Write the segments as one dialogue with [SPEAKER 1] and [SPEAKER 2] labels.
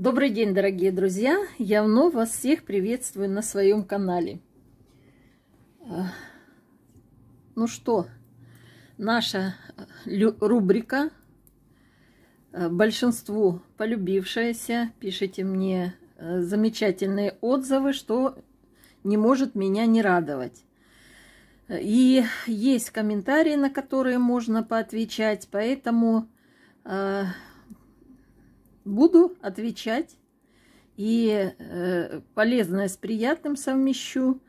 [SPEAKER 1] Добрый день, дорогие друзья! Я вновь вас всех приветствую на своем канале. А, ну что, наша э, рубрика э, большинству полюбившаяся. Пишите мне э, замечательные отзывы, что не может меня не радовать. И есть комментарии, на которые можно поотвечать, поэтому буду отвечать и э, полезное с приятным совмещу.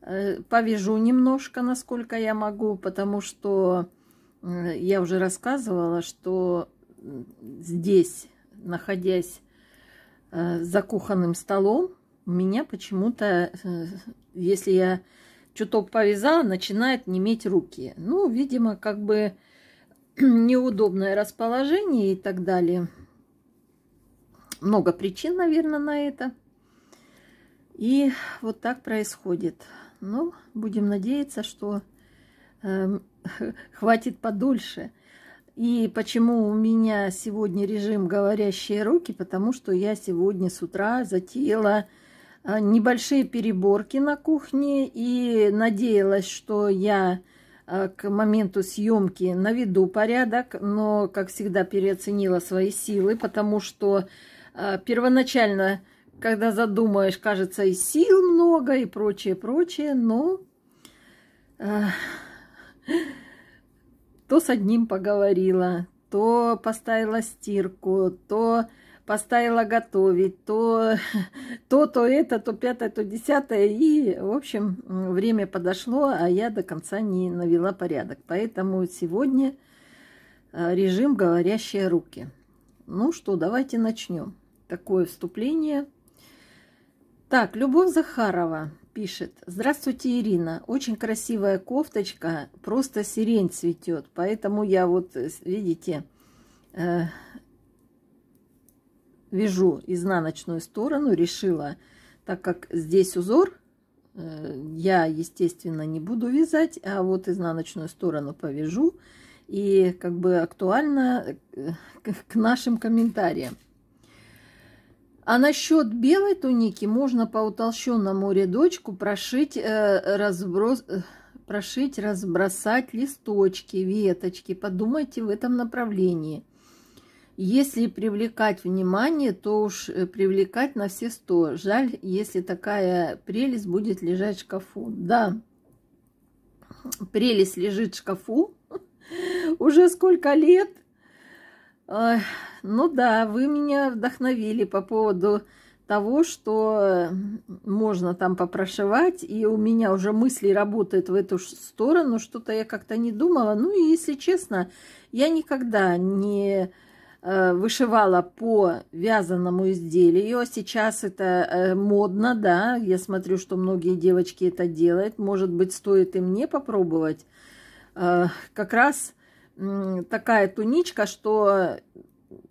[SPEAKER 1] Э, повяжу немножко, насколько я могу, потому что э, я уже рассказывала, что здесь, находясь э, за кухонным столом, у меня почему-то, э, если я чуток повязала, начинает неметь руки. Ну, видимо, как бы неудобное расположение и так далее много причин, наверное, на это. И вот так происходит. Ну, будем надеяться, что э, хватит подольше. И почему у меня сегодня режим говорящие руки? Потому что я сегодня с утра затеяла э, небольшие переборки на кухне и надеялась, что я э, к моменту съемки наведу порядок, но, как всегда, переоценила свои силы, потому что а, первоначально, когда задумаешь, кажется, и сил много, и прочее, прочее, но а, то с одним поговорила, то поставила стирку, то поставила готовить, то то, то это, то пятое, то десятое. И, в общем, время подошло, а я до конца не навела порядок. Поэтому сегодня а, режим «Говорящие руки». Ну что, давайте начнем такое вступление. Так, Любовь Захарова пишет. Здравствуйте, Ирина. Очень красивая кофточка, просто сирень цветет. Поэтому я вот, э, видите, э, вяжу изнаночную сторону. Решила, так как здесь узор, э, я, естественно, не буду вязать, а вот изнаночную сторону повяжу. И как бы актуально э, к нашим комментариям. А насчет белой туники можно по утолщенному рядочку прошить, э, разброс, э, прошить, разбросать листочки, веточки. Подумайте в этом направлении. Если привлекать внимание, то уж э, привлекать на все сто. Жаль, если такая прелесть будет лежать в шкафу. Да, прелесть лежит в шкафу. Уже сколько лет – ну да, вы меня вдохновили по поводу того, что э, можно там попрошивать, и у меня уже мысли работают в эту сторону, что-то я как-то не думала. Ну и, если честно, я никогда не э, вышивала по вязаному изделию. Сейчас это э, модно, да. Я смотрю, что многие девочки это делают. Может быть, стоит и мне попробовать. Как раз такая туничка, что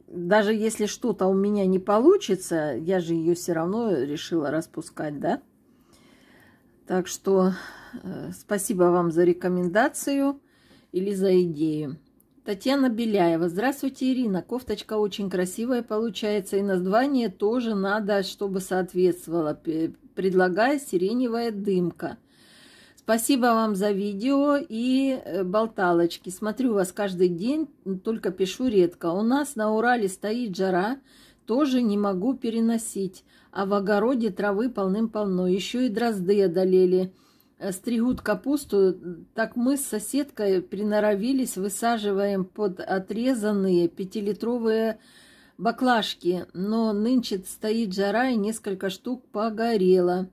[SPEAKER 1] даже если что-то у меня не получится, я же ее все равно решила распускать, да? Так что э, спасибо вам за рекомендацию или за идею. Татьяна Беляева. Здравствуйте, Ирина. Кофточка очень красивая получается, и название тоже надо, чтобы соответствовало. Предлагаю сиреневая дымка. Спасибо вам за видео и э, болталочки. Смотрю вас каждый день, только пишу редко. У нас на Урале стоит жара, тоже не могу переносить. А в огороде травы полным-полно. Еще и дрозды одолели. Э, стригут капусту, так мы с соседкой приноровились, высаживаем под отрезанные пятилитровые баклажки. Но нынче стоит жара и несколько штук погорело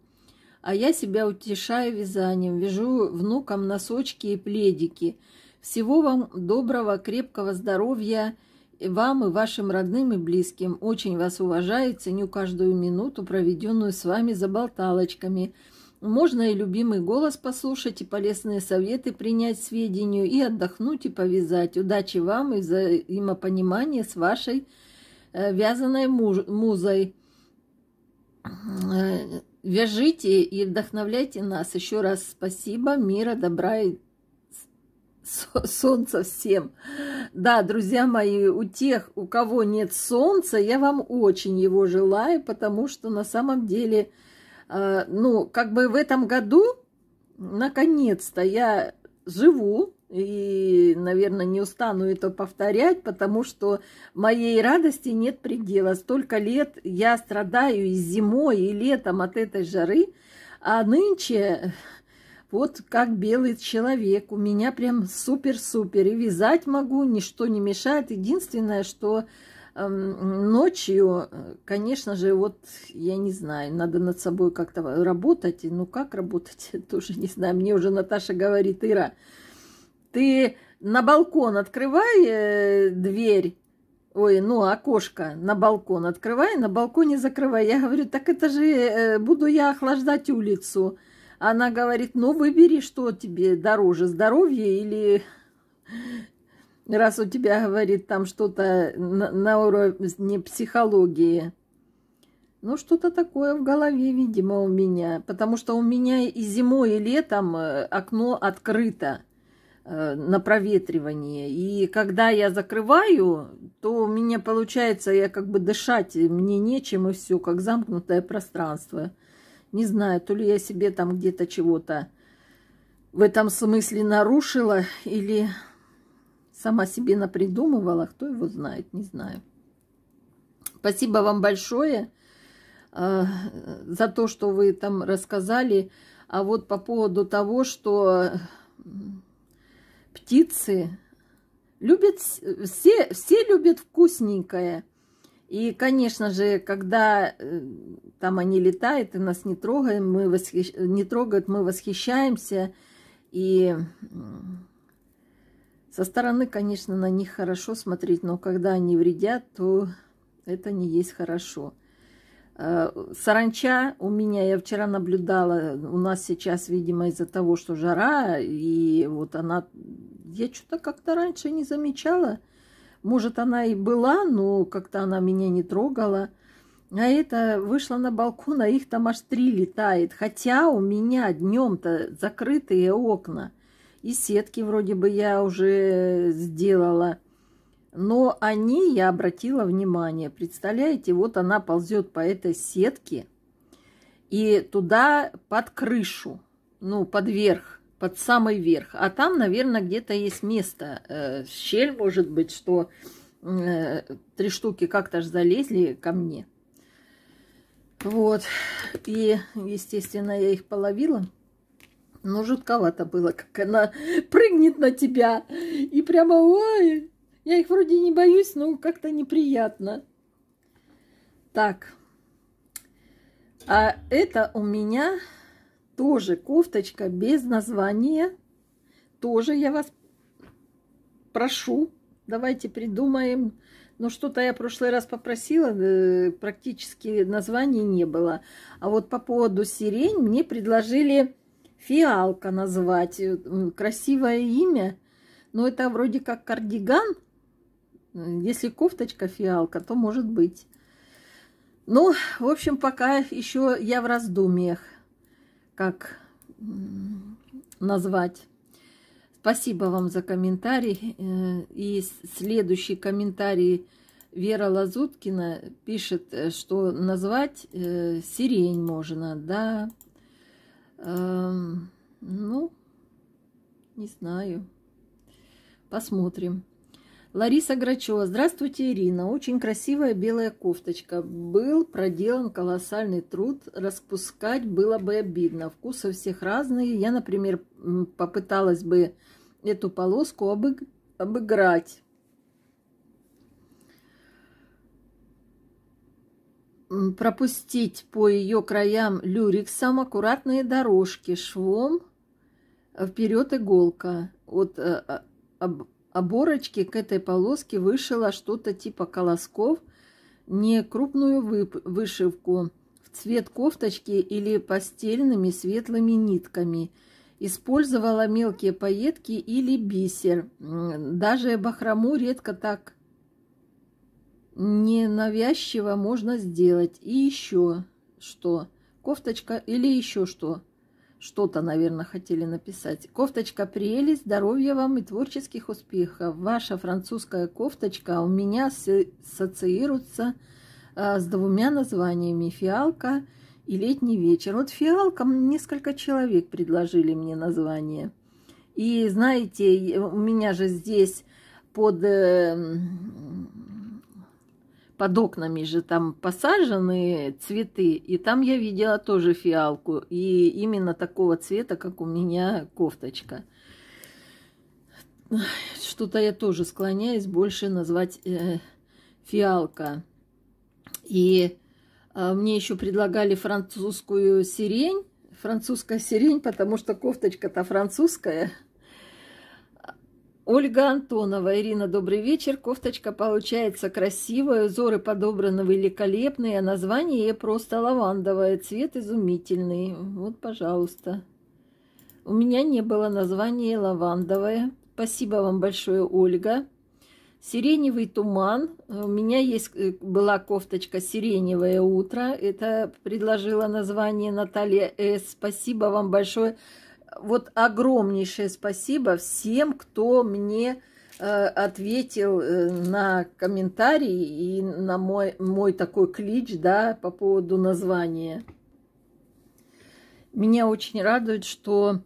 [SPEAKER 1] а я себя утешаю вязанием, вяжу внукам носочки и пледики. Всего вам доброго, крепкого здоровья вам и вашим родным и близким. Очень вас уважаю и ценю каждую минуту, проведенную с вами за болталочками. Можно и любимый голос послушать, и полезные советы принять сведению, и отдохнуть, и повязать. Удачи вам и взаимопонимания с вашей э, вязаной муж музой. Э, Вяжите и вдохновляйте нас. Еще раз спасибо, мира, добра и солнца всем. Да, друзья мои, у тех, у кого нет солнца, я вам очень его желаю, потому что на самом деле, э, ну, как бы в этом году, наконец-то я живу и, наверное, не устану это повторять, потому что моей радости нет предела. Столько лет я страдаю и зимой, и летом от этой жары, а нынче э, вот как белый человек. У меня прям супер-супер. И вязать могу, ничто не мешает. Единственное, что эм, ночью, э, конечно же, вот я не знаю, надо над собой как-то работать. Ну как работать, тоже не знаю. Мне уже Наташа говорит, Ира, ты на балкон открывай э, дверь, ой, ну, окошко на балкон открывай, на балконе закрывай. Я говорю, так это же э, буду я охлаждать улицу. Она говорит, ну, выбери, что тебе дороже, здоровье или... Раз у тебя, говорит, там что-то на, на уровне психологии. Ну, что-то такое в голове, видимо, у меня. Потому что у меня и зимой, и летом э, окно открыто. Э, на проветривание. И когда я закрываю, то у меня получается, я как бы дышать мне нечем, и все, как замкнутое пространство. Не знаю, то ли я себе там где-то чего-то в этом смысле нарушила, или сама себе напридумывала, кто его знает, не знаю. Спасибо вам большое э, за то, что вы там рассказали. А вот по поводу того, что птицы. Любят, все, все любят вкусненькое. И, конечно же, когда э, там они летают и нас не трогают, мы, восхищ... не трогают, мы восхищаемся. И со стороны, конечно, на них хорошо смотреть, но когда они вредят, то это не есть хорошо. Э, саранча у меня, я вчера наблюдала, у нас сейчас, видимо, из-за того, что жара, и вот она, я что-то как-то раньше не замечала. Может, она и была, но как-то она меня не трогала. А это вышла на балкон, а их там аж три летает. Хотя у меня днем-то закрытые окна. И сетки вроде бы я уже сделала. Но они, я обратила внимание, представляете, вот она ползет по этой сетке и туда под крышу, ну, под верх, под самый верх. А там, наверное, где-то есть место, э, щель, может быть, что э, три штуки как-то ж залезли ко мне. Вот. И, естественно, я их половила. Но жутковато было, как она прыгнет на тебя. И прямо, ой, я их вроде не боюсь, но как-то неприятно. Так. А это у меня тоже кофточка без названия. Тоже я вас прошу, давайте придумаем. Но что-то я в прошлый раз попросила, э, практически названий не было. А вот по поводу сирень мне предложили фиалка назвать. Э, красивое имя, но это вроде как кардиган. Если кофточка фиалка, то может быть. Ну, в общем, пока еще я в раздумьях, как назвать. Спасибо вам за комментарий. Э, и следующий комментарий Вера Лазуткина пишет, э, что назвать э, сирень можно, да. Эм, ну, не знаю. Посмотрим. Лариса Грачева. Здравствуйте, Ирина. Очень красивая белая кофточка. Был проделан колоссальный труд. Распускать было бы обидно. Вкусы всех разные. Я, например, попыталась бы эту полоску обыг... обыграть. пропустить по ее краям люрексом аккуратные дорожки швом вперед иголка от э, а, оборочки к этой полоске вышила что-то типа колосков, не крупную вышивку в цвет кофточки или постельными светлыми нитками. Использовала мелкие пайетки или бисер. Даже бахрому редко так ненавязчиво можно сделать. И еще что? Кофточка или еще что? что-то, наверное, хотели написать. Кофточка прелесть, здоровья вам и творческих успехов. Ваша французская кофточка у меня ассоциируется э, с двумя названиями «Фиалка» и «Летний вечер». Вот фиалкам несколько человек предложили мне название. И знаете, у меня же здесь под эм, под окнами же там посажены цветы, и там я видела тоже фиалку, и именно такого цвета, как у меня кофточка. Что-то я тоже склоняюсь больше назвать э, фиалка. И э, мне еще предлагали французскую сирень, французская сирень, потому что кофточка-то французская – Ольга Антонова. Ирина, добрый вечер. Кофточка получается красивая, узоры подобраны великолепные, а название ей просто лавандовое, цвет изумительный. Вот, пожалуйста. У меня не было названия лавандовое. Спасибо вам большое, Ольга. Сиреневый туман. У меня есть э, была кофточка «Сиреневое утро». Это предложила название Наталья С. Спасибо вам большое вот огромнейшее спасибо всем, кто мне э, ответил э, на комментарий и на мой, мой такой клич, да, по поводу названия. Меня очень радует, что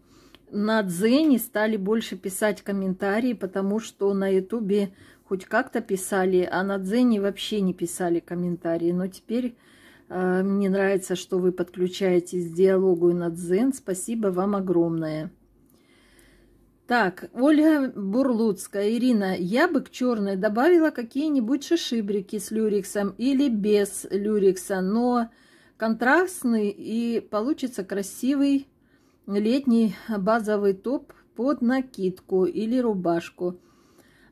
[SPEAKER 1] на Дзене стали больше писать комментарии, потому что на Ютубе хоть как-то писали, а на Дзене вообще не писали комментарии. Но теперь Э, мне нравится, что вы подключаетесь к диалогу и на дзен. Спасибо вам огромное. Так, Ольга Бурлуцкая. Ирина, я бы к черной добавила какие-нибудь шишибрики с люриксом или без люрикса, но контрастный и получится красивый летний базовый топ под накидку или рубашку.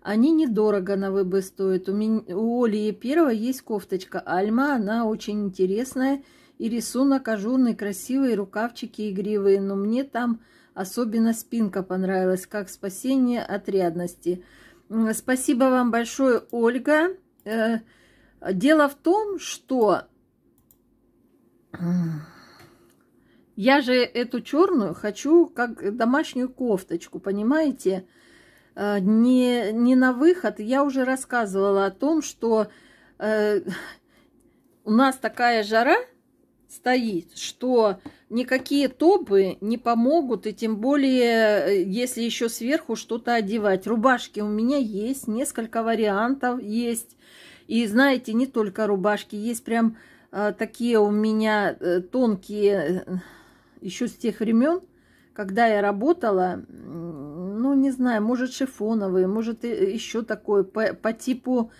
[SPEAKER 1] Они недорого на выбы стоят. У, меня, у Оли Епирова есть кофточка Альма. Она очень интересная. И рисунок ажурный, красивый, рукавчики игривые. Но мне там особенно спинка понравилась, как спасение от рядности. Спасибо вам большое, Ольга. Э, дело в том, что я же эту черную хочу как домашнюю кофточку, понимаете? Э, не, не на выход. Я уже рассказывала о том, что э, у нас такая жара стоит, что никакие топы не помогут, и тем более, э, если еще сверху что-то одевать. Рубашки у меня есть, несколько вариантов есть. И знаете, не только рубашки, есть прям э, такие у меня э, тонкие, э, еще с тех времен, когда я работала, не знаю, может шифоновые, может э, еще такое по, по типу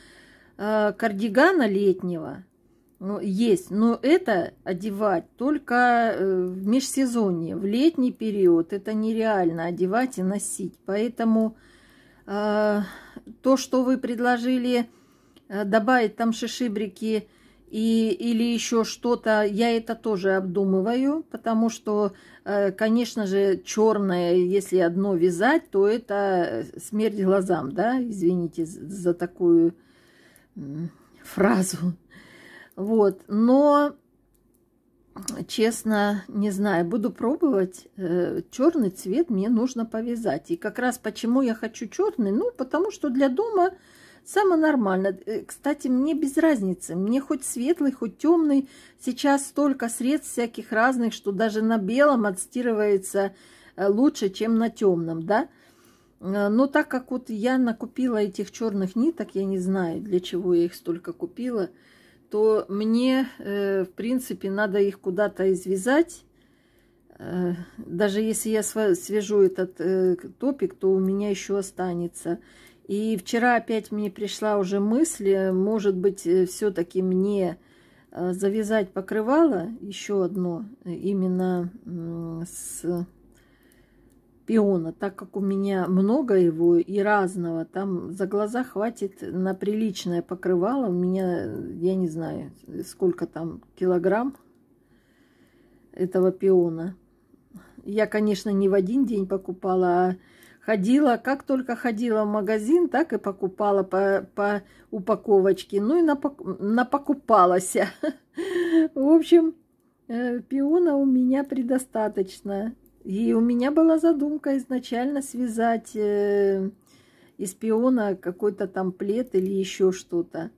[SPEAKER 1] э, кардигана летнего. Ну, есть, но это одевать только э, в межсезонье, в летний период. Это нереально одевать и носить. Поэтому э, то, что вы предложили э, добавить там шишибрики – и, или еще что-то, я это тоже обдумываю, потому что, э, конечно же, черное, если одно вязать, то это э, смерть глазам, да, извините за такую фразу. Вот, но, честно, не знаю, буду пробовать. Э, черный цвет мне нужно повязать. И как раз почему я хочу черный, ну, потому что для дома Самое нормально. Э, кстати, мне без разницы. Мне хоть светлый, хоть темный. Сейчас столько средств всяких разных, что даже на белом отстирывается э, лучше, чем на темном, да? Э, но так как вот я накупила этих черных ниток, я не знаю, для чего я их столько купила, то мне, в принципе, надо их куда-то извязать. Даже если я свяжу этот топик, то у меня еще останется. И вчера опять мне пришла уже мысль, э, может быть, э, все-таки мне э, завязать покрывало еще одно, именно с пиона, так как у меня много его и разного. Там за глаза хватит на приличное покрывало. У меня, я не знаю, сколько там килограмм этого пиона. Я, конечно, не в один день покупала, а Ходила, как только ходила в магазин, так и покупала по, по упаковочке. Ну и напок, напокупалась. В общем, э, пиона у меня предостаточно. И у меня была задумка изначально связать э, из пиона какой-то там плед или еще что-то.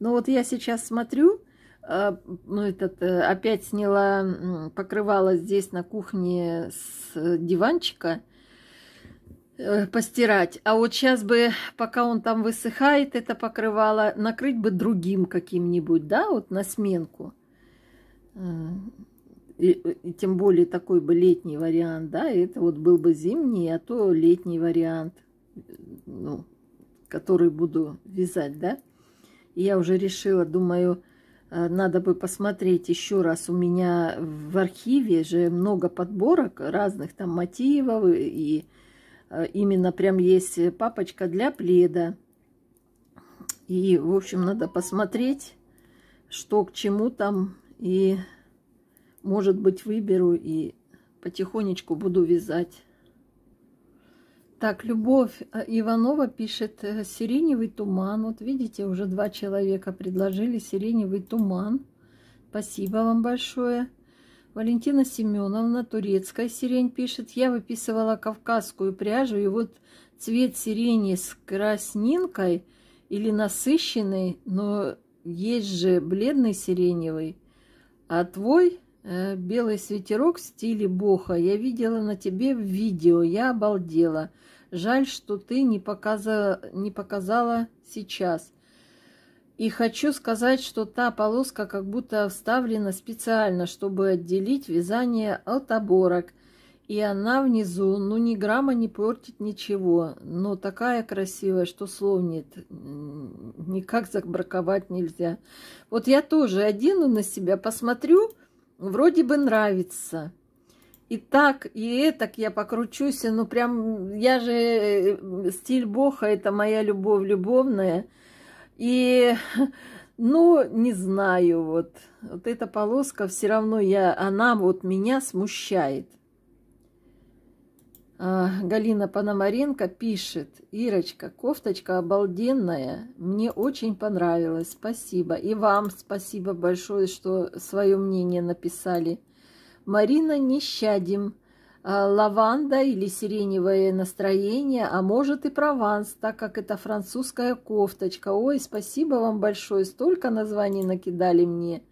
[SPEAKER 1] Но вот я сейчас смотрю, э, ну, этот, опять сняла покрывало здесь на кухне с диванчика – Э, постирать. А вот сейчас бы, пока он там высыхает, это покрывало, накрыть бы другим каким-нибудь, да, вот на сменку. Э, и, и тем более такой бы летний вариант, да, это вот был бы зимний, а то летний вариант, ну, который буду вязать, да. И я уже решила, думаю, э, надо бы посмотреть еще раз. У меня в архиве же много подборок разных там мотивов и Э, именно прям есть э, папочка для пледа. И, в общем, надо посмотреть, что к чему там. И, может быть, выберу и потихонечку буду вязать. Так, Любовь э, Иванова пишет «Сиреневый туман». Вот видите, уже два человека предложили «Сиреневый туман». Спасибо вам большое. Валентина Семеновна, турецкая сирень, пишет. Я выписывала кавказскую пряжу, и вот цвет сирени с краснинкой или насыщенный, но есть же бледный сиреневый. А твой э, белый свитерок в стиле боха я видела на тебе в видео. Я обалдела. Жаль, что ты не показала, не показала сейчас. И хочу сказать, что та полоска как будто вставлена специально, чтобы отделить вязание от оборок. И она внизу, ну ни грамма не портит ничего, но такая красивая, что слов нет. Никак забраковать нельзя. Вот я тоже одену на себя, посмотрю, вроде бы нравится. И так, и этак я покручусь, ну прям, я же э, э, стиль бога, это моя любовь любовная – и, ну, не знаю, вот, вот эта полоска все равно я, она вот меня смущает. А, Галина Пономаренко пишет, Ирочка, кофточка обалденная, мне очень понравилось, спасибо. И вам спасибо большое, что свое мнение написали. Марина Нещадим, Э, лаванда или сиреневое настроение, а может и прованс, так как это французская кофточка. Ой, спасибо вам большое, столько названий накидали мне.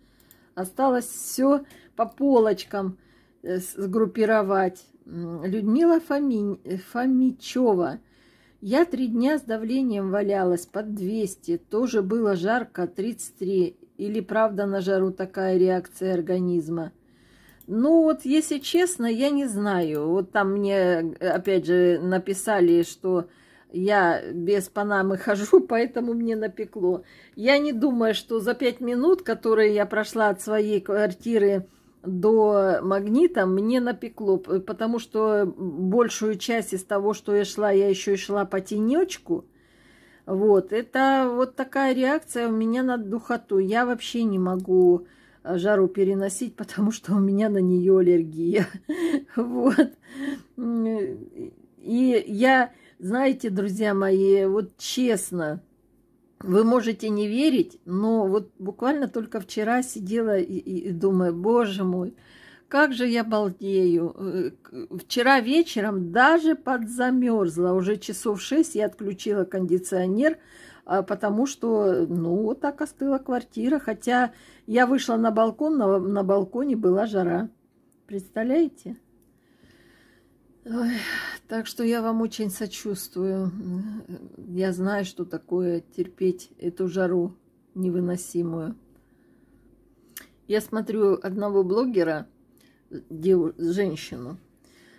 [SPEAKER 1] Осталось все по полочкам э, сгруппировать. Людмила Фоми... Фомичева. Я три дня с давлением валялась под 200, тоже было жарко, 33. Или правда на жару такая реакция организма? Ну вот, если честно, я не знаю. Вот там мне, э, опять же, написали, что я без Панамы хожу, поэтому мне напекло. Я не думаю, что за пять минут, которые я прошла от своей квартиры до магнита, мне напекло, потому что большую часть из того, что я шла, я еще и шла по тенечку. Вот, это вот такая реакция у меня на духоту. Я вообще не могу Э, жару переносить, потому что у меня на нее аллергия. Вот. И я, знаете, друзья мои, вот честно, вы можете не верить, но вот буквально только вчера сидела и, и, думаю, боже мой, как же я балдею. Э, вчера вечером даже подзамерзла, уже часов шесть я отключила кондиционер, а, потому что, ну, вот так остыла квартира. Хотя я вышла на балкон, на, на балконе была жара. Представляете? Ой, так что я вам очень сочувствую. Я знаю, что такое терпеть эту жару невыносимую. Я смотрю одного блогера, дев... женщину.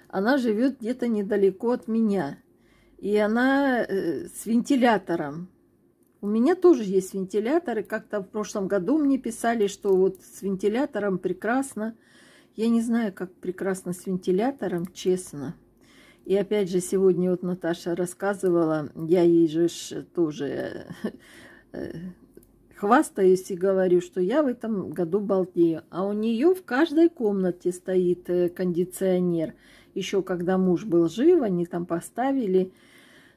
[SPEAKER 1] Она живет где-то недалеко от меня. И она э, с вентилятором. У меня тоже есть вентиляторы. Как-то в прошлом году мне писали, что вот с вентилятором прекрасно. Я не знаю, как прекрасно с вентилятором, честно. И опять же, сегодня вот Наташа рассказывала, я ей же тоже э, хвастаюсь и говорю, что я в этом году балдею. А у нее в каждой комнате стоит э, кондиционер. Еще когда муж был жив, они там поставили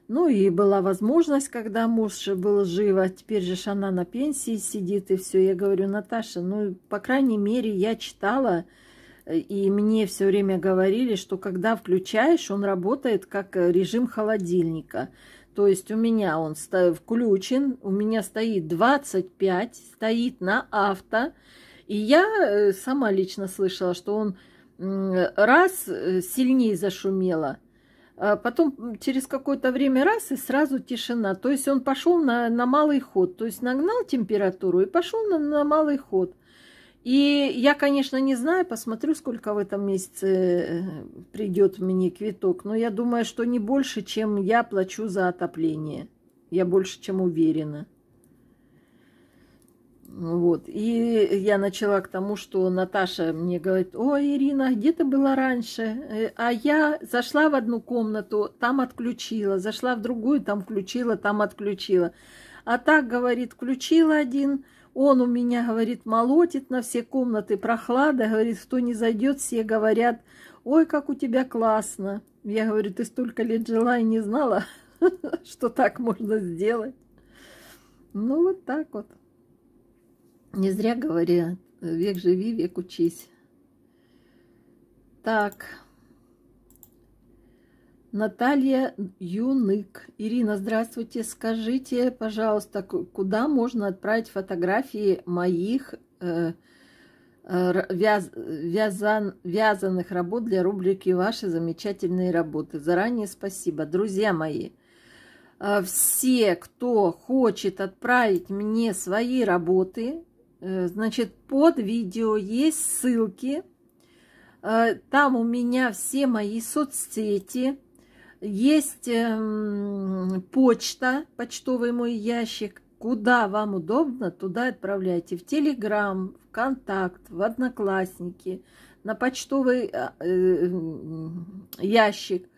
[SPEAKER 1] ну и была возможность, когда муж был жив, а теперь же она на пенсии сидит и все. Я говорю, Наташа, ну, по крайней мере, я читала, э, и мне все время говорили, что когда включаешь, он работает как э, режим холодильника. То есть у меня он включен, у меня стоит 25, стоит на авто. И я э, сама лично слышала, что он раз сильнее зашумело. А потом через какое-то время раз и сразу тишина. То есть он пошел на, на малый ход. То есть нагнал температуру и пошел на, на малый ход. И я, конечно, не знаю, посмотрю, сколько в этом месяце э, придет мне квиток. Но я думаю, что не больше, чем я плачу за отопление. Я больше, чем уверена. Вот. И я начала к тому, что Наташа мне говорит, о, Ирина, где ты была раньше? Э, а я зашла в одну комнату, там отключила, зашла в другую, там включила, там отключила. А так, говорит, включила один, он у меня, говорит, молотит на все комнаты, прохлада, говорит, кто не зайдет, все говорят, ой, как у тебя классно. Я говорю, ты столько лет жила и не знала, что так можно сделать. Ну, вот так вот. Не зря говорят, век живи, век учись. Так. Наталья Юнык. Ирина, здравствуйте. Скажите, пожалуйста, куда можно отправить фотографии моих э, вяз, вязан, вязаных работ для рубрики «Ваши замечательные работы». Заранее спасибо. Друзья мои, э, все, кто хочет отправить мне свои работы, Э, значит, под видео есть ссылки. Э, там у меня все мои соцсети. Есть эм, почта, почтовый мой ящик. Куда вам удобно, туда отправляйте. В Телеграм, Контакт, в Одноклассники, на почтовый э, ящик –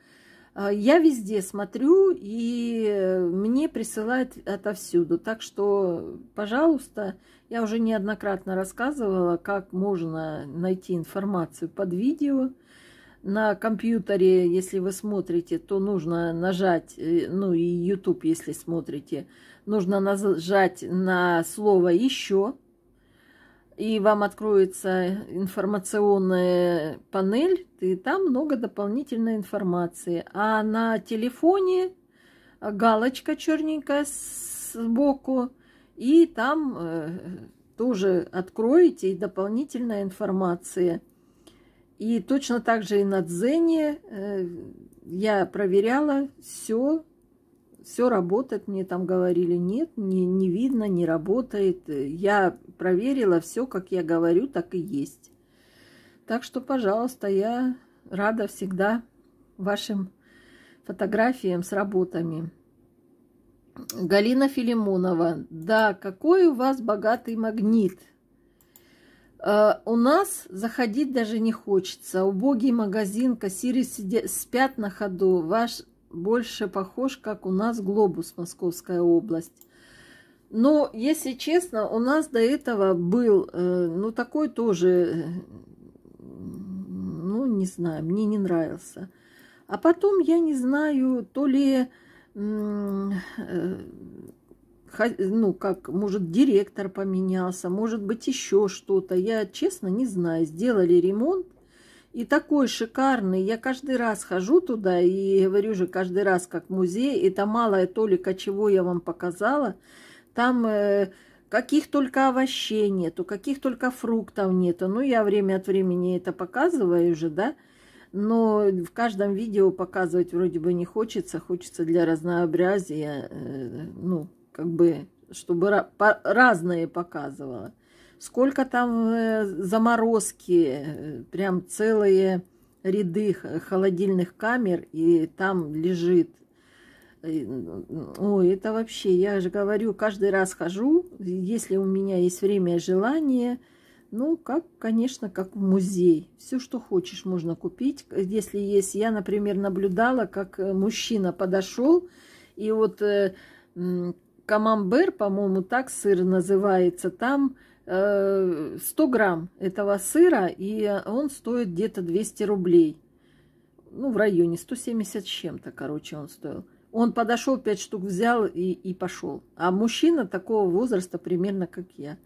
[SPEAKER 1] а, я везде смотрю, и мне присылают отовсюду. Так что, пожалуйста, я уже неоднократно рассказывала, как можно найти информацию под видео. На компьютере, если вы смотрите, то нужно нажать, э, ну и YouTube, если смотрите, нужно нажать на слово «еще», и вам откроется информационная панель, и там много дополнительной информации. А на телефоне галочка черненькая сбоку, и там э, тоже откроете и дополнительная информация. И точно так же и на Дзене э, я проверяла все все работает, мне там говорили, нет, не, не видно, не работает. Я проверила все, как я говорю, так и есть. Так что, пожалуйста, я рада всегда вашим фотографиям с работами. Галина Филимонова. Да, какой у вас богатый магнит. А, у нас заходить даже не хочется. Убогий магазин, кассиры сидят, спят на ходу. Ваш больше похож, как у нас глобус Московская область. Но, если честно, у нас до этого был, э, ну, такой тоже, э, ну, не знаю, мне не нравился. А потом, я не знаю, то ли, э, ну, как, может, директор поменялся, может быть, еще что-то. Я, честно, не знаю. Сделали ремонт, и такой шикарный. Я каждый раз хожу туда и говорю же каждый раз как музей. Это малая толика, чего я вам показала. Там э, каких только овощей нету, каких только фруктов нету. Ну, я время от времени это показываю же, да. Но в каждом видео показывать вроде бы не хочется. Хочется для разнообразия, э, ну, как бы, чтобы ra- по- разное показывала сколько там э, заморозки, э, прям целые ряды холодильных камер, и там лежит. Э, ну, ой, это вообще, я же говорю, каждый раз хожу, если у меня есть время и желание, ну, как, конечно, как в музей. Все, что хочешь, можно купить. Если есть, я, например, наблюдала, как мужчина подошел, и вот камамбер, по-моему, так сыр называется, там 100 грамм этого сыра, и он стоит где-то 200 рублей. Ну, в районе 170 с чем-то, короче, он стоил. Он подошел, 5 штук взял и, и пошел. А мужчина такого возраста примерно, как я.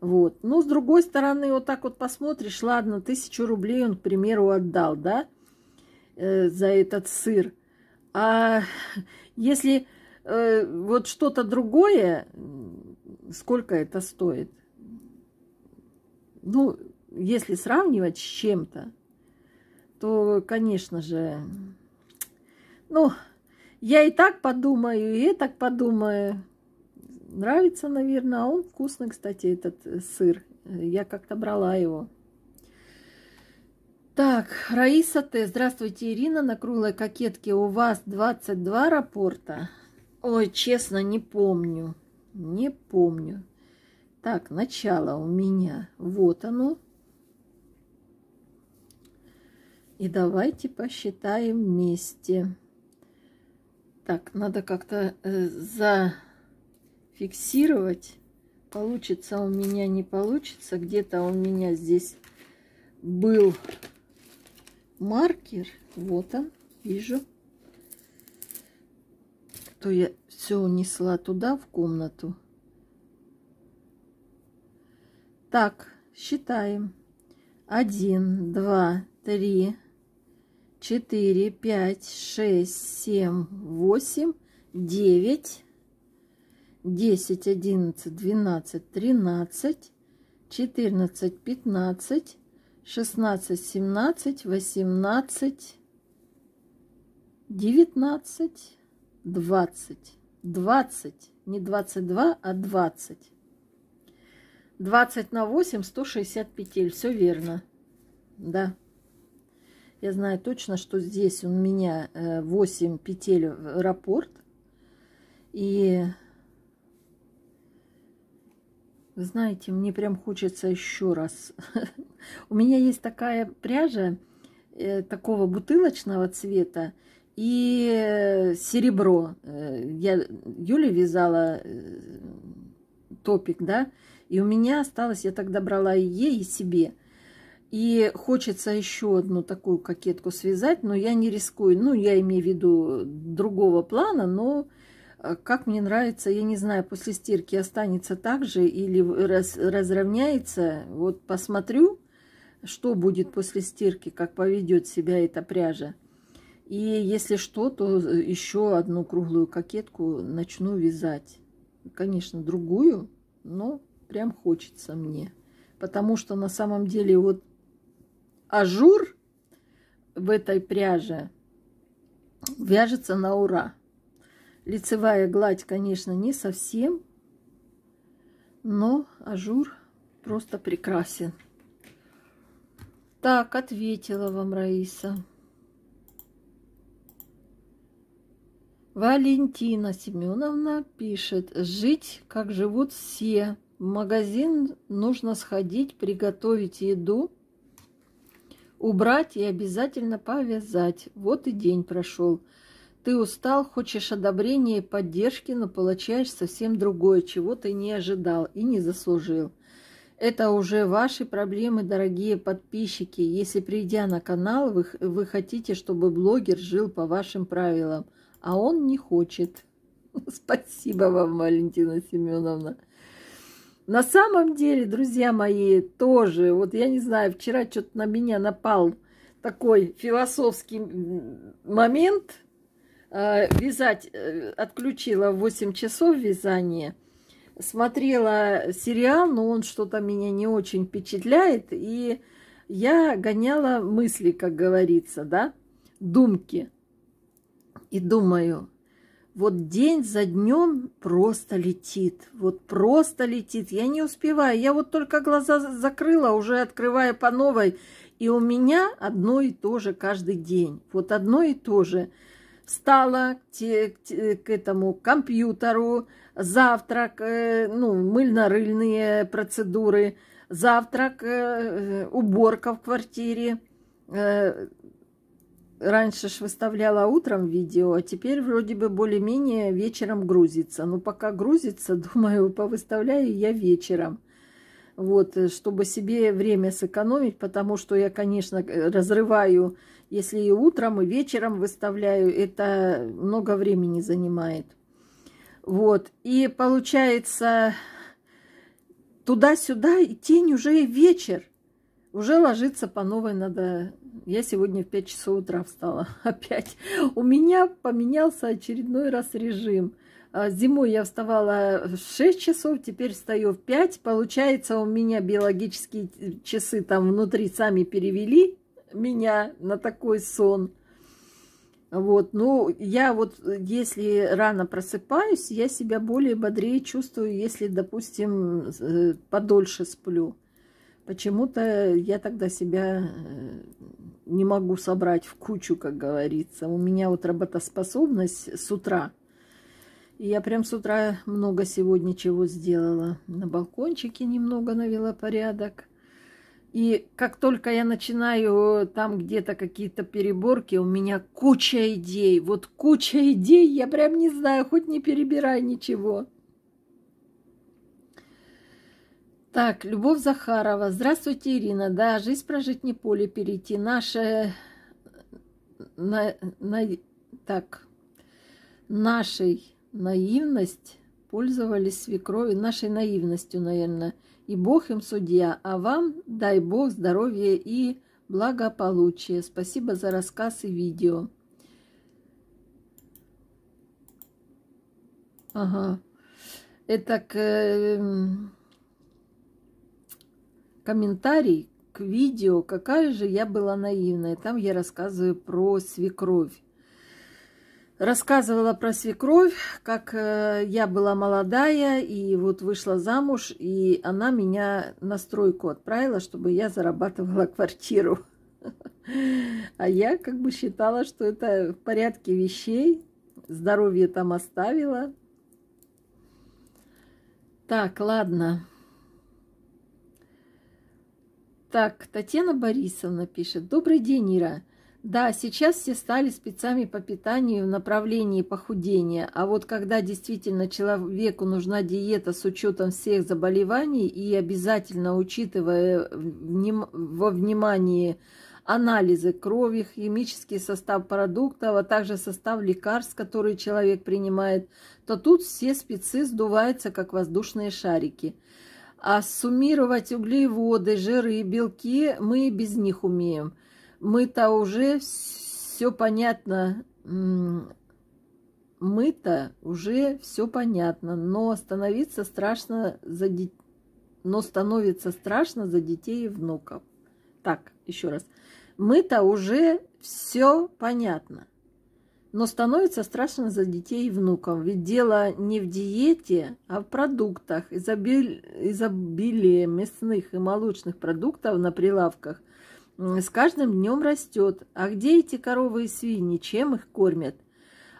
[SPEAKER 1] Вот. Но с другой стороны, вот так вот посмотришь, ладно, тысячу рублей он, к примеру, отдал, да, э, за этот сыр. А если э, вот что-то другое, сколько это стоит? Ну, если сравнивать с чем-то, то, конечно же, ну, я и так подумаю, и так подумаю. Нравится, наверное, а он вкусный, кстати, этот э, сыр. Я как-то брала его. Так, Раиса Т. Здравствуйте, Ирина. На круглой кокетке у вас 22 рапорта. Ой, честно, не помню. Не помню. Так, начало у меня. Вот оно. И давайте посчитаем вместе. Так, надо как-то э, зафиксировать. Получится у меня, не получится. Где-то у меня здесь был маркер. Вот он, вижу. То я все унесла туда, в комнату. Так, считаем. Один, два, три, четыре, пять, шесть, семь, восемь, девять, десять, одиннадцать, двенадцать, тринадцать, четырнадцать, пятнадцать, шестнадцать, семнадцать, восемнадцать, девятнадцать, двадцать. Двадцать. Не двадцать два, а двадцать. 20 на 8, 160 петель. Все верно. Да. Я знаю точно, что здесь у меня 8 э, петель в раппорт. И знаете, мне прям хочется еще раз. У меня есть такая пряжа э, такого бутылочного цвета и э, серебро. Я Юля вязала топик, да, и у меня осталось, я тогда брала и ей, и себе. И хочется еще одну такую кокетку связать, но я не рискую. Ну, я имею в виду другого плана, но э, как мне нравится, я не знаю, после стирки останется так же или раз, разровняется. Вот посмотрю, что будет после стирки, как поведет себя эта пряжа. И если что, то э, еще одну круглую кокетку начну вязать. Конечно, другую, но прям хочется мне. Потому что на самом деле вот ажур в этой пряже вяжется на ура. Лицевая гладь, конечно, не совсем, но ажур просто прекрасен. Так, ответила вам Раиса. Валентина Семеновна пишет, жить, как живут все. В магазин нужно сходить, приготовить еду, убрать и обязательно повязать. Вот и день прошел. Ты устал, хочешь одобрения и поддержки, но получаешь совсем другое, чего ты не ожидал и не заслужил. Это уже ваши проблемы, дорогие подписчики. Если придя на канал, вы, вы хотите, чтобы блогер жил по вашим правилам, а он не хочет. Спасибо вам, Валентина Семеновна. На самом деле, друзья мои, тоже, вот я не знаю, вчера что-то на меня напал такой философский момент. Э, вязать, э, отключила в 8 часов вязание, смотрела сериал, но он что-то меня не очень впечатляет, и я гоняла мысли, как говорится, да, думки. И думаю, вот день за днем просто летит, вот просто летит. Я не успеваю, я вот только глаза закрыла, уже открывая по новой, и у меня одно и то же каждый день, вот одно и то же. Встала к, те, к, к этому компьютеру, завтрак, э, ну, мыльно-рыльные процедуры, завтрак, э, э уборка в квартире, э, раньше ж выставляла утром видео, а теперь вроде бы более-менее вечером грузится. Но пока грузится, думаю, повыставляю я вечером. Вот, э, чтобы себе время сэкономить, потому что я, конечно, э, разрываю, если и утром, и вечером выставляю, это много времени занимает. Вот, и получается, туда-сюда и тень уже вечер. Уже ложиться по новой надо. Я сегодня в 5 часов утра встала опять. У меня поменялся очередной раз режим. А, зимой я вставала в 6 часов, теперь встаю в 5. Получается, у меня биологические часы там внутри сами перевели меня на такой сон. Вот, ну, я вот, если рано просыпаюсь, я себя более бодрее чувствую, если, допустим, э, подольше сплю. Почему-то я тогда себя э, не могу собрать в кучу, как говорится. У меня вот работоспособность с утра. И я прям с утра много сегодня чего сделала. На балкончике немного навела порядок. И как только я начинаю там где-то какие-то переборки, у меня куча идей. Вот куча идей, я прям не знаю, хоть не перебирай ничего. Так, Любовь Захарова. Здравствуйте, Ирина. Да, жизнь прожить не поле перейти. Наше... На... На... Так. Нашей наивность пользовались свекрови, нашей наивностью, наверное. И Бог им судья. А вам дай Бог здоровья и благополучия. Спасибо за рассказ и видео. Ага. Это к... Эм, комментарий к видео «Какая же я была наивная». Там я рассказываю про свекровь. Рассказывала про свекровь, как э, я была молодая и вот вышла замуж, и она меня на стройку отправила, чтобы я зарабатывала квартиру. А я как бы считала, что это в порядке вещей, здоровье там оставила. Так, ладно. Так, Татьяна Борисовна пишет. Добрый день, Ира. Да, сейчас все стали спецами по питанию в направлении похудения, а вот когда действительно человеку нужна диета с учетом всех заболеваний и обязательно учитывая вним... во внимании анализы крови, химический состав продуктов, а также состав лекарств, которые человек принимает, то тут все спецы сдуваются, как воздушные шарики. А суммировать углеводы, жиры, белки мы без них умеем. Мы-то уже все понятно, мы-то уже все понятно, но становиться страшно за детей. Но становится страшно за детей и внуков. Так, еще раз. Мы-то уже все понятно но становится страшно за детей и внуков. Ведь дело не в диете, а в продуктах. Изобиль... Изобилие мясных и молочных продуктов на прилавках с каждым днем растет. А где эти коровы и свиньи? Чем их кормят?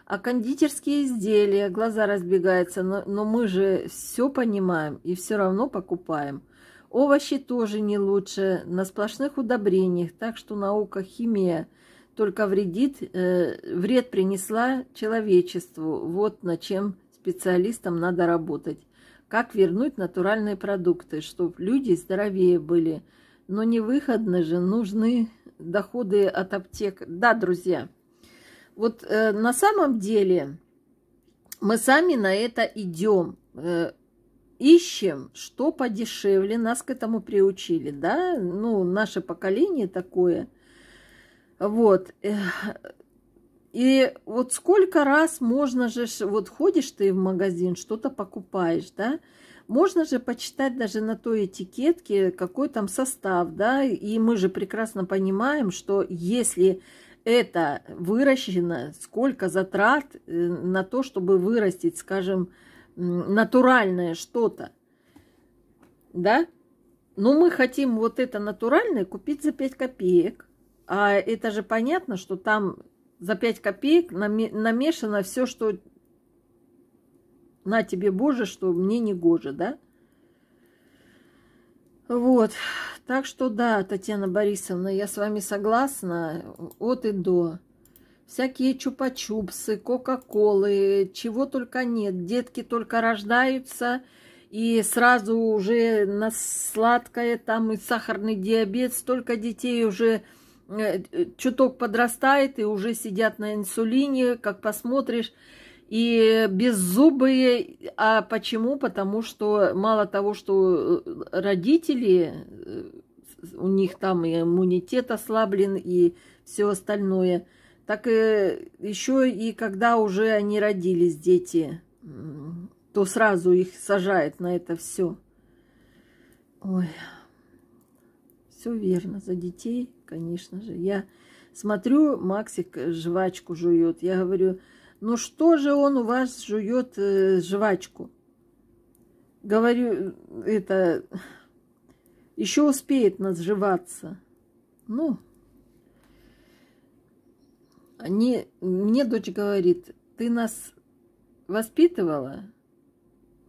[SPEAKER 1] А кондитерские изделия, глаза разбегаются, но, но мы же все понимаем и все равно покупаем. Овощи тоже не лучше, на сплошных удобрениях, так что наука, химия – только вредит, э, вред принесла человечеству. Вот над чем специалистам надо работать. Как вернуть натуральные продукты, чтобы люди здоровее были. Но не выходно же, нужны доходы от аптек. Да, друзья, вот э, на самом деле мы сами на это идем. Э, ищем, что подешевле. Нас к этому приучили, да? Ну, наше поколение такое – вот. И вот сколько раз можно же, вот ходишь ты в магазин, что-то покупаешь, да, можно же почитать даже на той этикетке, какой там состав, да, и мы же прекрасно понимаем, что если это выращено, сколько затрат э, на то, чтобы вырастить, скажем, натуральное что-то, да, но мы хотим вот это натуральное купить за 5 копеек – а это же понятно, что там за 5 копеек намешано все, что на тебе, Боже, что мне не гоже, да? Вот. Так что да, Татьяна Борисовна, я с вами согласна от и до. Всякие чупа-чупсы, кока-колы, чего только нет. Детки только рождаются, и сразу уже на сладкое, там и сахарный диабет, столько детей уже Э, э, чуток подрастает и уже сидят на инсулине, как посмотришь, и беззубые. А почему? Потому что мало того, что э, родители, у них там и иммунитет ослаблен, и все остальное, так и еще и когда уже они родились, дети, то сразу их сажает на это все. Ой, все верно, за детей Конечно же. Я смотрю, Максик э, жвачку жует. Я говорю, ну что же он у вас жует э, жвачку? Говорю, э, это еще успеет назживаться. Ну, они, мне дочь говорит, ты нас воспитывала,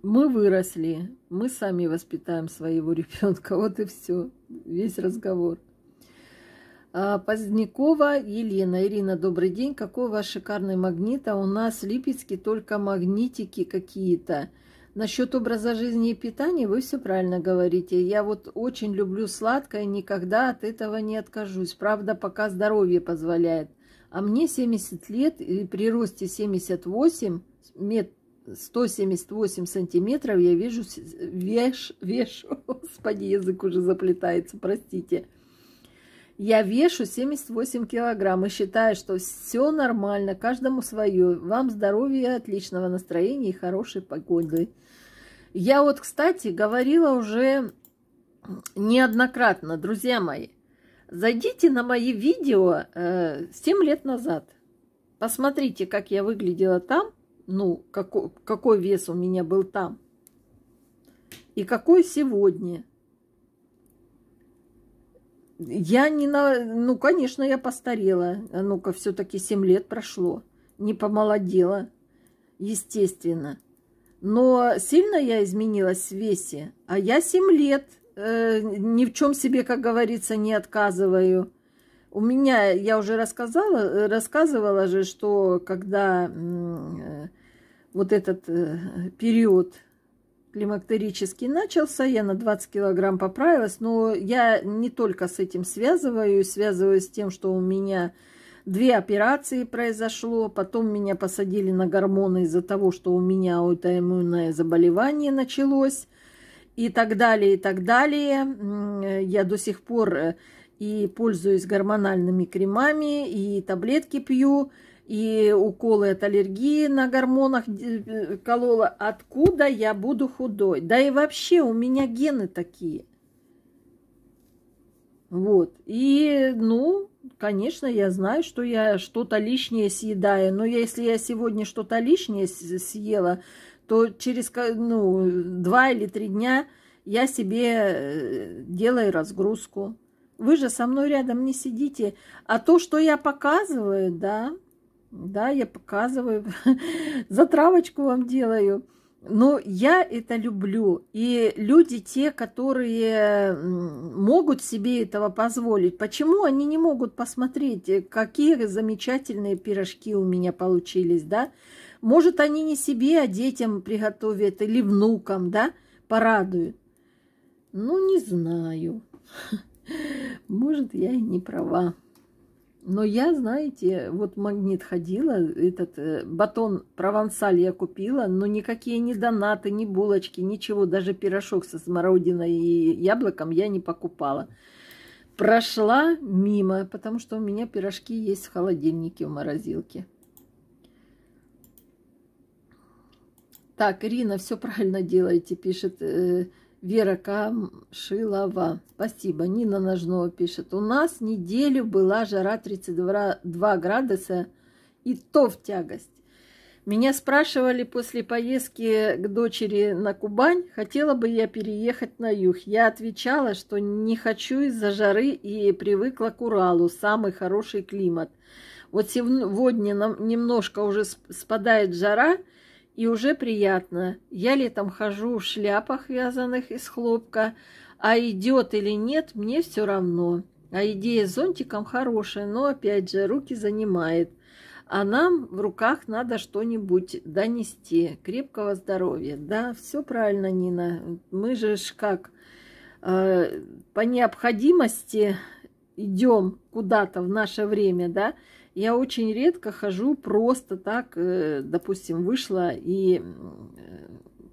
[SPEAKER 1] мы выросли, мы сами воспитаем своего ребенка. Вот и все, весь разговор. А, Позднякова Елена. Ирина, добрый день. Какой у вас шикарный магнит, а у нас в Липецке только магнитики какие-то. Насчет образа жизни и питания вы все правильно говорите. Я вот очень люблю сладкое, никогда от этого не откажусь. Правда, пока здоровье позволяет. А мне 70 лет, и при росте 78, 178 сантиметров я вижу, веш, вешу, господи, язык уже заплетается, простите – я вешу 78 килограмм и считаю, что все нормально, каждому свое. Вам здоровья, отличного настроения и хорошей погоды. Я вот, кстати, говорила уже неоднократно, друзья мои, зайдите на мои видео э, 7 лет назад. Посмотрите, как я выглядела там, ну, какой, какой вес у меня был там и какой сегодня. Я не на... Ну, конечно, я постарела. А ну-ка, все-таки 7 лет прошло. Не помолодела, естественно. Но сильно я изменилась в весе. А я 7 лет э, ни в чем себе, как говорится, не отказываю. У меня, я уже рассказала, рассказывала же, что когда э, вот этот э, период климактерический начался, я на 20 килограмм поправилась, но я не только с этим связываю, связываю с тем, что у меня две операции произошло, потом меня посадили на гормоны из-за того, что у меня аутоиммунное заболевание началось и так далее, и так далее. Я до сих пор э, и пользуюсь гормональными кремами, и таблетки пью, и уколы от аллергии на гормонах э, колола. Откуда я буду худой? Да и вообще у меня гены такие. Вот. И, ну, конечно, я знаю, что я что-то лишнее съедаю. Но если я сегодня что-то лишнее съела, то через ну, два или три дня я себе э, делаю разгрузку. Вы же со мной рядом не сидите. А то, что я показываю, да, да, я показываю, затравочку вам делаю. Но я это люблю. И люди те, которые могут себе этого позволить, почему они не могут посмотреть, какие замечательные пирожки у меня получились, да? Может, они не себе, а детям приготовят или внукам, да, порадуют. Ну, не знаю. Может, я и не права. Но я, знаете, вот магнит ходила, этот э, батон провансаль я купила, но никакие ни донаты, ни булочки, ничего, даже пирожок со смородиной и яблоком я не покупала. Прошла мимо, потому что у меня пирожки есть в холодильнике, в морозилке. Так, Ирина, все правильно делаете, пишет... Э, Вера Камшилова. Спасибо. Нина Ножнова пишет. У нас неделю была жара 32 градуса и то в тягость. Меня спрашивали после поездки к дочери на Кубань, хотела бы я переехать на юг. Я отвечала, что не хочу из-за жары и привыкла к Уралу, самый хороший климат. Вот сегодня нам немножко уже спадает жара – и уже приятно. Я летом хожу в шляпах, вязаных из хлопка, а идет или нет, мне все равно. А идея с зонтиком хорошая, но, опять же, руки занимает. А нам в руках надо что-нибудь донести. Крепкого здоровья. Да, все правильно, Нина. Мы же ж как э, по необходимости идем куда-то в наше время, да, я очень редко хожу просто так, э, допустим, вышла и э,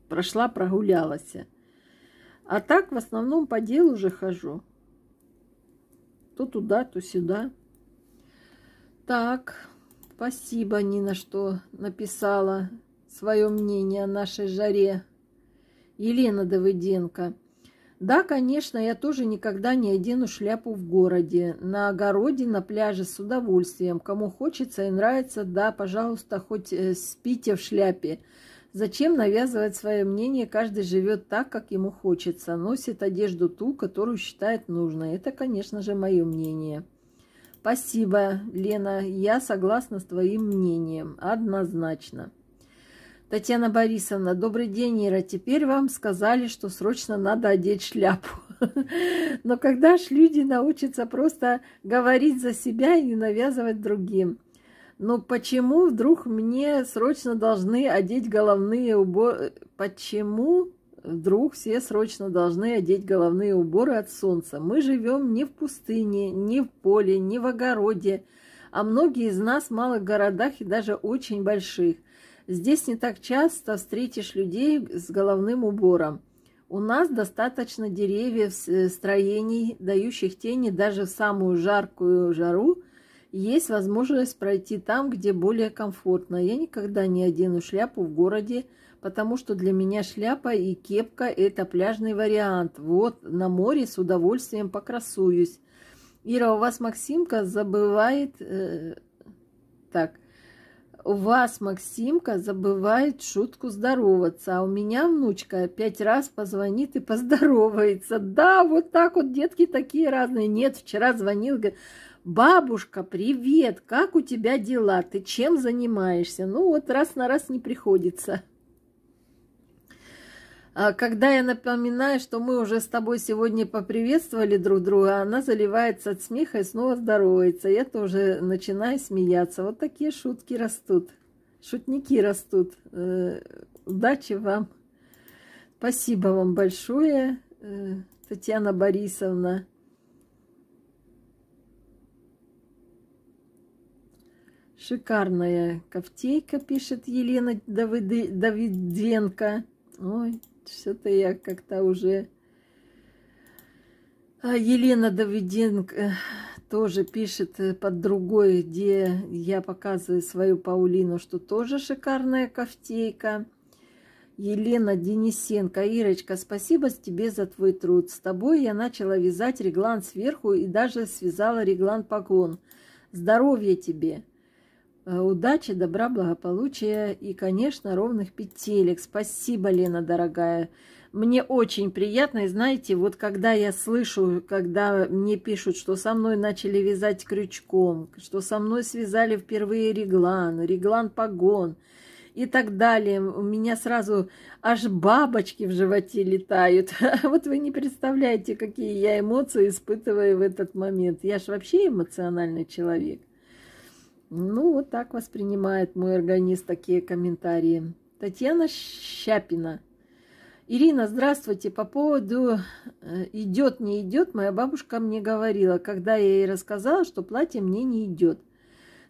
[SPEAKER 1] прошла, прогулялась. А так в основном по делу же хожу. То туда, то сюда. Так, спасибо, Нина, что написала свое мнение о нашей жаре. Елена Давыденко. Да, конечно, я тоже никогда не одену шляпу в городе. На огороде, на пляже с удовольствием. Кому хочется и нравится, да, пожалуйста, хоть э, спите в шляпе. Зачем навязывать свое мнение? Каждый живет так, как ему хочется. Носит одежду ту, которую считает нужной. Это, конечно же, мое мнение. Спасибо, Лена. Я согласна с твоим мнением. Однозначно. Татьяна Борисовна, добрый день, Ира. Теперь вам сказали, что срочно надо одеть шляпу. Но когда ж люди научатся просто говорить за себя и не навязывать другим? Но ну, почему вдруг мне срочно должны одеть головные уборы? Почему вдруг все срочно должны одеть головные уборы от солнца? Мы живем не в пустыне, не в поле, не в огороде, а многие из нас в малых городах и даже очень больших – Здесь не так часто встретишь людей с головным убором. У нас достаточно деревьев, э, строений, дающих тени даже в самую жаркую жару. Есть возможность пройти там, где более комфортно. Я никогда не одену шляпу в городе, потому что для меня шляпа и кепка – это пляжный вариант. Вот на море с удовольствием покрасуюсь. Ира, у вас Максимка забывает... Э, так, у вас Максимка забывает шутку здороваться, а у меня внучка пять раз позвонит и поздоровается. Да, вот так вот детки такие разные. Нет, вчера звонил, говорит, бабушка, привет, как у тебя дела, ты чем занимаешься? Ну вот раз на раз не приходится. А когда я напоминаю, что мы уже с тобой сегодня поприветствовали друг друга, она заливается от смеха и снова здоровается. Я тоже начинаю смеяться. Вот такие шутки растут. Шутники растут. Э, удачи вам. Спасибо вам большое, э, Татьяна Борисовна. Шикарная ковтейка пишет Елена Давыды... Давиденко. Ой, что-то я как-то уже... А Елена Давиденко тоже пишет э, под другой, где я показываю свою Паулину, что тоже шикарная кофтейка. Елена Денисенко. Ирочка, спасибо тебе за твой труд. С тобой я начала вязать реглан сверху и даже связала реглан погон. Здоровья тебе! Э, удачи, добра, благополучия и, конечно, ровных петелек. Спасибо, Лена, дорогая. Мне очень приятно. И знаете, вот когда я слышу, когда мне пишут, что со мной начали вязать крючком, что со мной связали впервые реглан, реглан-погон и так далее, у меня сразу аж бабочки в животе летают. А вот вы не представляете, какие я эмоции испытываю в этот момент. Я же вообще эмоциональный человек. Ну, вот так воспринимает мой организм такие комментарии. Татьяна Щапина. Ирина, здравствуйте. По поводу э, идет, не идет, моя бабушка мне говорила, когда я ей рассказала, что платье мне не идет.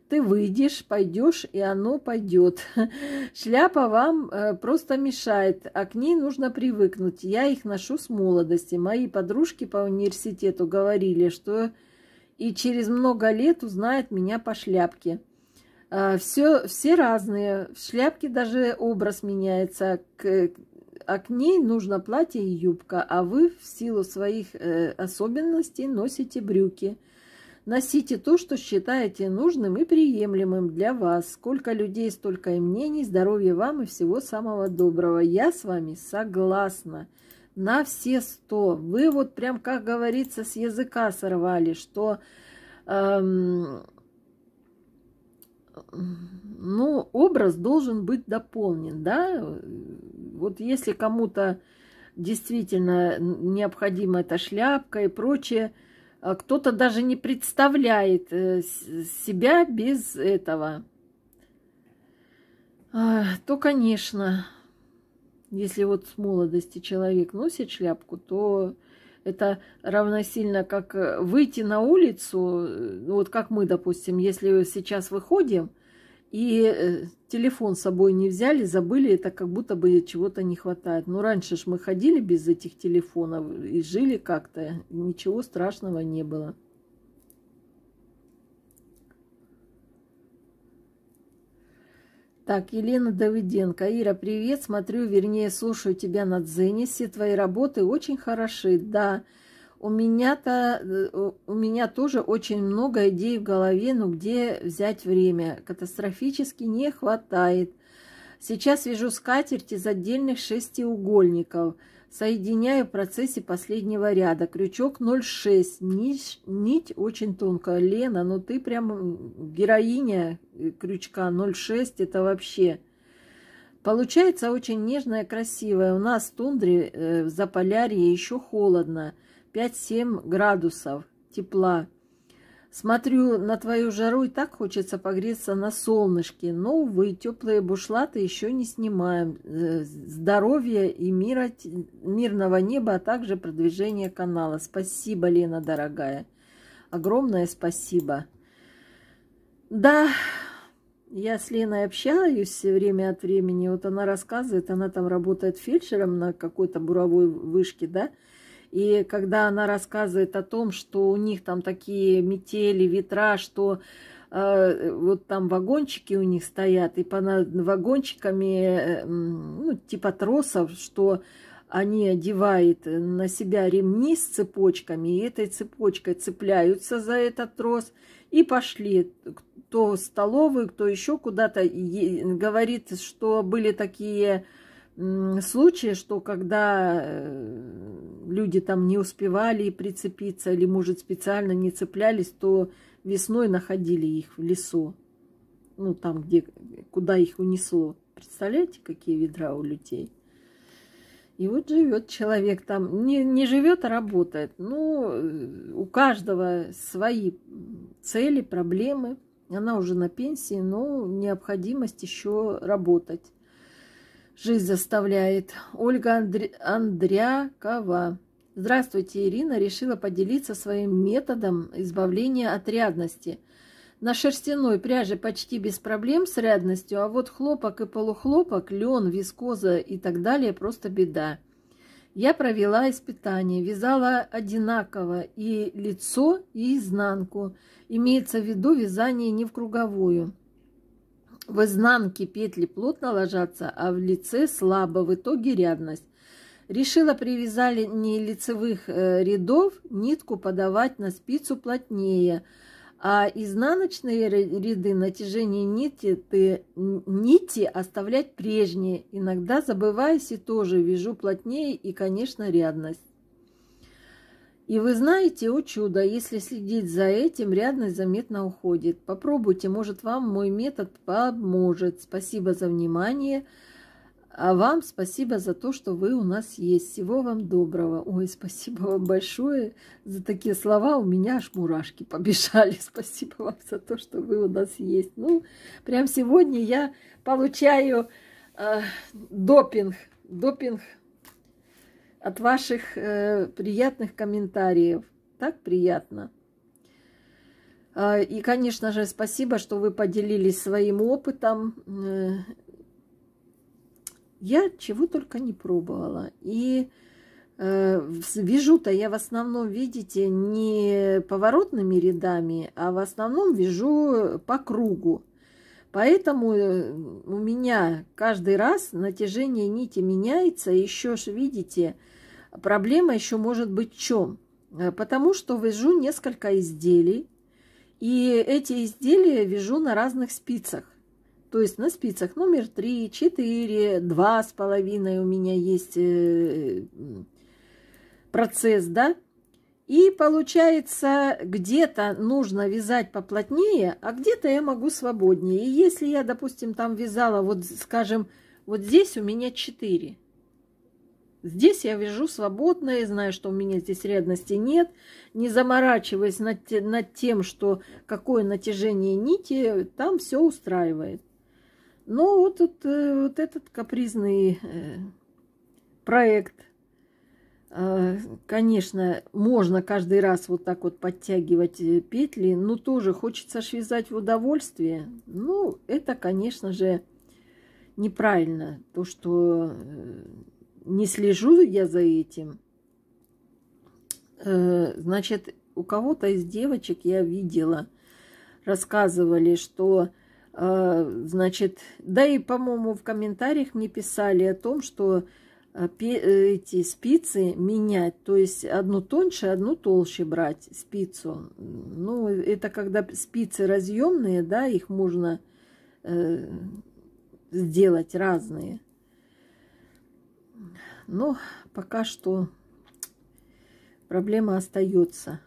[SPEAKER 1] Ты выйдешь, пойдешь, и оно пойдет. Шляпа вам э, просто мешает, а к ней нужно привыкнуть. Я их ношу с молодости. Мои подружки по университету говорили, что и через много лет узнает меня по шляпке. А, все, все разные. В шляпке даже образ меняется. К, а к ней нужно платье и юбка, а вы в силу своих э, особенностей носите брюки. Носите то, что считаете нужным и приемлемым для вас. Сколько людей, столько и мнений. Здоровья вам и всего самого доброго. Я с вами согласна на все сто. Вы вот прям, как говорится, с языка сорвали, что... Эм, ну, образ должен быть дополнен, да? Вот если кому-то действительно необходима эта шляпка и прочее, а кто-то даже не представляет э, себя без этого, то, конечно, если вот с молодости человек носит шляпку, то это равносильно как э, выйти на улицу, э, вот как мы, допустим, если сейчас выходим и э, телефон с собой не взяли, забыли, это как будто бы чего-то не хватает. Но раньше ж мы ходили без этих телефонов и жили как-то, ничего страшного не было. Так, Елена Давыденко. Ира, привет. Смотрю, вернее, слушаю тебя на Дзене. Все твои работы очень хороши. Да, у меня-то, э, у меня тоже очень много идей в голове, но где взять время? Катастрофически не хватает. Сейчас вяжу скатерть из отдельных шестиугольников – Соединяю в процессе последнего ряда. Крючок 0,6. Нить, нить очень тонкая. Лена, ну ты прям героиня э, крючка 0,6. Это вообще... Получается очень нежная, красивая. У нас в тундре, э, в Заполярье еще холодно. 5-7 градусов тепла. Смотрю на твою жару и так хочется погреться на солнышке. Но, увы, теплые бушлаты еще не снимаем. Здоровья и мира, мирного неба, а также продвижение канала. Спасибо, Лена, дорогая. Огромное спасибо. Да, я с Леной общаюсь все время от времени. Вот она рассказывает, она там работает фельдшером на какой-то буровой вышке, да, и когда она рассказывает о том, что у них там такие метели, ветра, что э, вот там вагончики у них стоят, и по вагончиками, э, ну, типа тросов, что они одевают на себя ремни с цепочками, и этой цепочкой цепляются за этот трос и пошли кто в столовую, кто еще куда-то говорит, что были такие случаи, что когда э, люди там не успевали прицепиться или, может, специально не цеплялись, то весной находили их в лесу, ну, там, где, куда их унесло. Представляете, какие ведра у людей? И вот живет человек там, не, не живет, а работает. Ну, э, у каждого свои цели, проблемы. Она уже на пенсии, но необходимость еще работать. Жизнь заставляет. Ольга Андр... Андрякова. Здравствуйте, Ирина решила поделиться своим методом избавления от рядности. На шерстяной пряже почти без проблем с рядностью, а вот хлопок и полухлопок, лен, вискоза и так далее просто беда. Я провела испытание, вязала одинаково и лицо, и изнанку. Имеется в виду вязание не в круговую. В изнанке петли плотно ложатся, а в лице слабо, в итоге рядность. Решила привязали не лицевых э, рядов нитку подавать на спицу плотнее, а изнаночные ряды натяжения нити, ты, нити оставлять прежние, иногда забываясь и тоже вяжу плотнее и, конечно, рядность. И вы знаете, о чудо, если следить за этим, рядность заметно уходит. Попробуйте, может, вам мой метод поможет. Спасибо за внимание. А вам спасибо за то, что вы у нас есть. Всего вам доброго. Ой, спасибо вам большое за такие слова. У меня аж мурашки побежали. Спасибо вам за то, что вы у нас есть. Ну, прям сегодня я получаю э, допинг. Допинг от ваших э, приятных комментариев. Так приятно. Э, и, конечно же, спасибо, что вы поделились своим опытом. Э, я чего только не пробовала. И э, вяжу-то я в основном, видите, не поворотными рядами, а в основном вяжу по кругу. Поэтому э, у меня каждый раз натяжение нити меняется. Еще ж, видите, э, Проблема еще может быть в чем? Э, потому что вяжу несколько изделий, и эти изделия вяжу на разных спицах. То есть на спицах номер 3, 4, 2 с половиной у меня есть э, э, процесс, да? И получается, где-то нужно вязать поплотнее, а где-то я могу свободнее. И если я, допустим, там вязала, вот скажем, вот здесь у меня 4, Здесь я вижу свободно, и знаю, что у меня здесь рядности нет, не заморачиваясь над, над тем, что какое натяжение нити, там все устраивает. Но вот, вот, э, вот этот капризный э, проект, э, конечно, можно каждый раз вот так вот подтягивать петли, но тоже хочется швязать в удовольствие. Ну, это, конечно же, неправильно, то, что не слежу я за этим. Э, значит, у кого-то из девочек я видела, рассказывали, что, э, значит, да и, по-моему, в комментариях мне писали о том, что э, эти спицы менять, то есть одну тоньше, одну толще брать спицу. Ну, это когда спицы разъемные, да, их можно сделать разные но пока что проблема остается.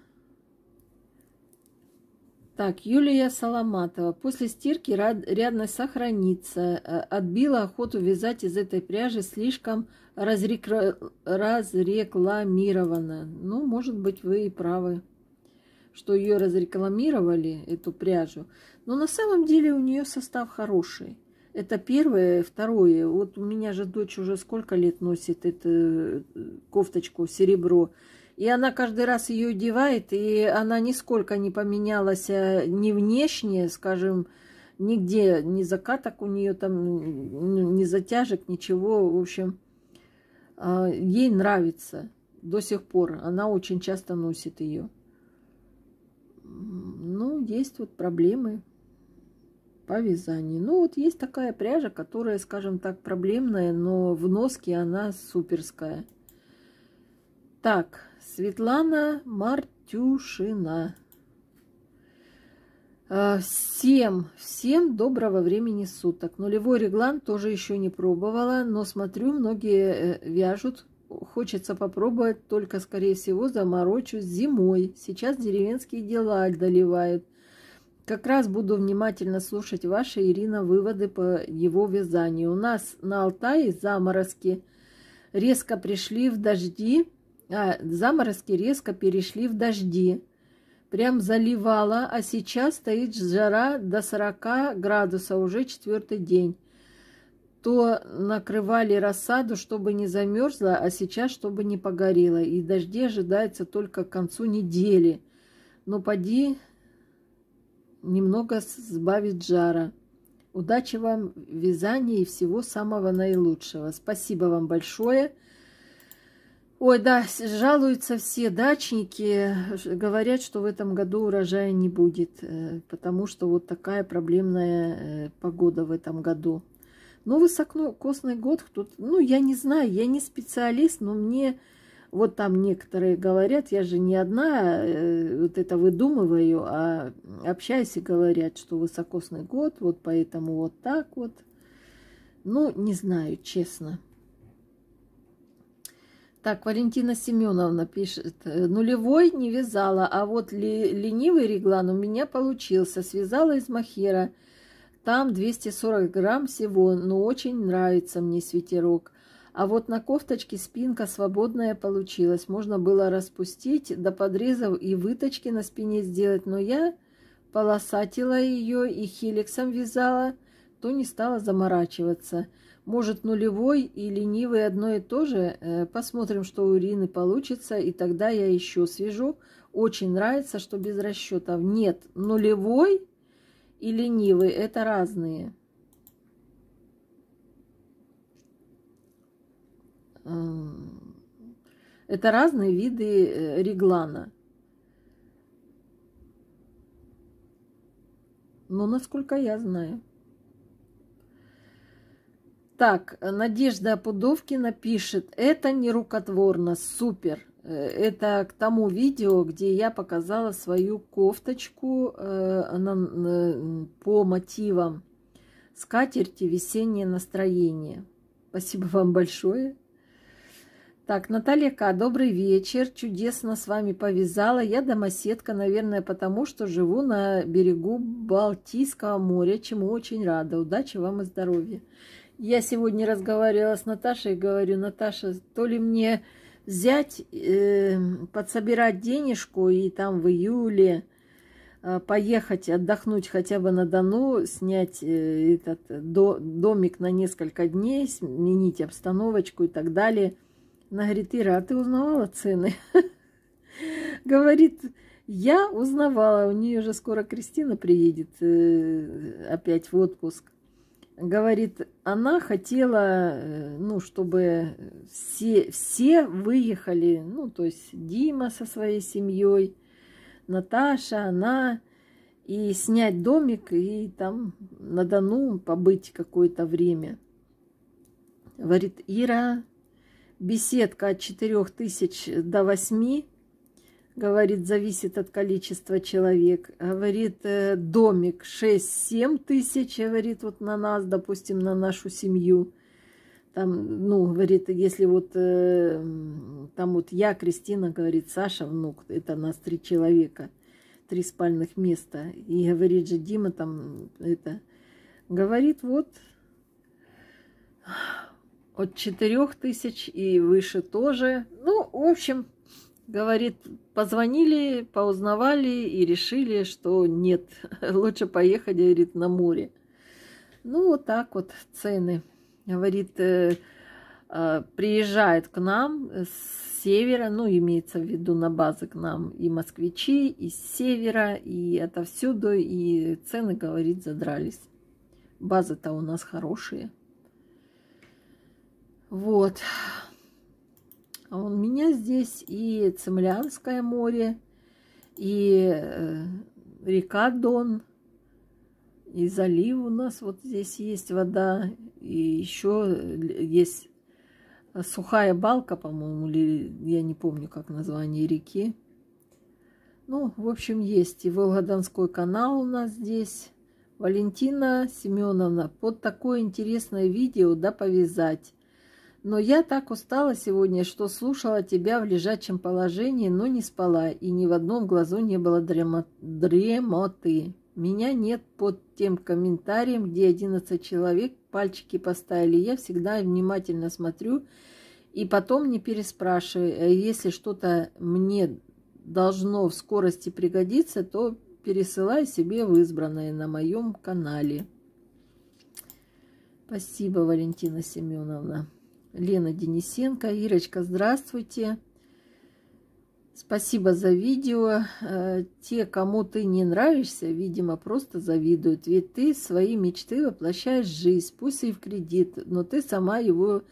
[SPEAKER 1] Так, Юлия Соломатова. После стирки рядность сохранится. Э, отбила охоту вязать из этой пряжи слишком разрекра... разрекламировано. Ну, может быть, вы и правы, что ее разрекламировали, эту пряжу. Но на самом деле у нее состав хороший. Это первое. Второе. Вот у меня же дочь уже сколько лет носит эту э, кофточку серебро. И она каждый раз ее одевает, и она нисколько не поменялась а ни внешне, скажем, нигде, ни закаток у нее там, ни затяжек, ничего. В общем, а, ей нравится до сих пор. Она очень часто носит ее. Ну, есть вот проблемы по вязанию. Ну, вот есть такая пряжа, которая, скажем так, проблемная, но в носке она суперская. Так, Светлана Мартюшина. А, всем, всем доброго времени суток. Нулевой реглан тоже еще не пробовала, но смотрю, многие э, вяжут. Хочется попробовать, только, скорее всего, заморочусь зимой. Сейчас деревенские дела одолевают. Как раз буду внимательно слушать ваши, Ирина, выводы по его вязанию. У нас на Алтае заморозки резко пришли в дожди, а заморозки резко перешли в дожди. Прям заливало, а сейчас стоит жара до 40 градусов уже четвертый день. То накрывали рассаду, чтобы не замерзла, а сейчас, чтобы не погорела. И дожди ожидается только к концу недели. Но ну, поди немного сбавить жара. Удачи вам в вязании и всего самого наилучшего. Спасибо вам большое. Ой, да, жалуются все дачники, говорят, что в этом году урожая не будет, э, потому что вот такая проблемная э, погода в этом году. Но высококосный год кто-то, ну, я не знаю, я не специалист, но мне вот там некоторые говорят, я же не одна, э, вот это выдумываю, а общаюсь и говорят, что высокосный год, вот поэтому вот так вот. Ну, не знаю, честно. Так, Валентина Семеновна пишет, э, нулевой не вязала, а вот ли, ленивый реглан у меня получился, связала из махера. Там 240 грамм всего, но очень нравится мне свитерок. А вот на кофточке спинка свободная получилась. Можно было распустить, до подрезов и выточки на спине сделать. Но я полосатила ее и хеликсом вязала, то не стала заморачиваться. Может, нулевой и ленивый одно и то же? Э, посмотрим, что у Ирины получится, и тогда я еще свяжу. Очень нравится, что без расчетов. Нет, нулевой и ленивый – это разные. Эм, это разные виды э, реглана. Но насколько я знаю. Так, Надежда Пудовкина пишет, это не рукотворно, супер. Э, это к тому видео, где я показала свою кофточку э, на, э, по мотивам скатерти «Весеннее настроение». Спасибо вам большое. Так, Наталья К. Добрый вечер. Чудесно с вами повязала. Я домоседка, наверное, потому что живу на берегу Балтийского моря, чему очень рада. Удачи вам и здоровья. Я сегодня разговаривала с Наташей и говорю, Наташа, то ли мне взять, э, подсобирать денежку и там в июле э, поехать отдохнуть хотя бы на Дону, снять э, этот до, домик на несколько дней, сменить обстановочку и так далее – она говорит, Ира, а ты узнавала цены? Говорит, я узнавала, у нее же скоро Кристина приедет э, опять в отпуск. Говорит, она хотела, э, ну, чтобы все, все выехали, ну, то есть Дима со своей семьей, Наташа, она, и снять домик, и там на Дону побыть какое-то время. Говорит, Ира, беседка от 4000 до 8, говорит, зависит от количества человек. Говорит, э, домик 6-7 тысяч, говорит, вот на нас, допустим, на нашу семью. Там, ну, говорит, если вот э, там вот я, Кристина, говорит, Саша, внук, это нас три человека, три спальных места. И говорит же Дима там это, говорит, вот от 4000 и выше тоже. Ну, в общем, говорит, позвонили, поузнавали и решили, что нет, лучше поехать, говорит, на море. Ну, вот так вот цены. Говорит, э, э, приезжает к нам с севера, ну, имеется в виду на базы к нам и москвичи, и с севера, и отовсюду, и цены, говорит, задрались. Базы-то у нас хорошие. Вот. А у меня здесь и Цемлянское море, и э, река Дон, и залив у нас вот здесь есть вода, и еще э, есть сухая балка, по-моему, или я не помню, как название реки. Ну, в общем, есть и Волгодонской канал у нас здесь. Валентина Семеновна, под такое интересное видео, да, повязать. Но я так устала сегодня, что слушала тебя в лежачем положении, но не спала, и ни в одном глазу не было дремо... дремоты. Меня нет под тем комментарием, где 11 человек пальчики поставили. Я всегда внимательно смотрю и потом не переспрашиваю. А если что-то мне должно в скорости пригодиться, то пересылай себе в избранное на моем канале. Спасибо, Валентина Семеновна. Лена Денисенко. Ирочка, здравствуйте. Спасибо за видео. Э, те, кому ты не нравишься, видимо, просто завидуют. Ведь ты свои мечты воплощаешь в жизнь, пусть и в кредит, но ты сама его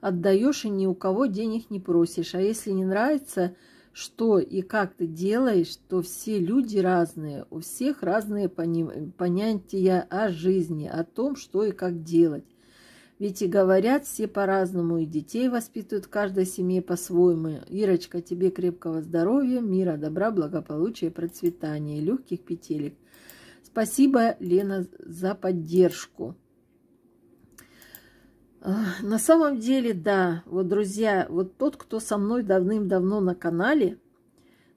[SPEAKER 1] отдаешь и ни у кого денег не просишь. А если не нравится, что и как ты делаешь, то все люди разные, у всех разные понятия о жизни, о том, что и как делать. Ведь и говорят все по-разному, и детей воспитывают в каждой семье по-своему. Ирочка, тебе крепкого здоровья, мира, добра, благополучия, процветания и легких петелек. Спасибо, Лена, за поддержку. На самом деле, да, вот, друзья, вот тот, кто со мной давным-давно на канале,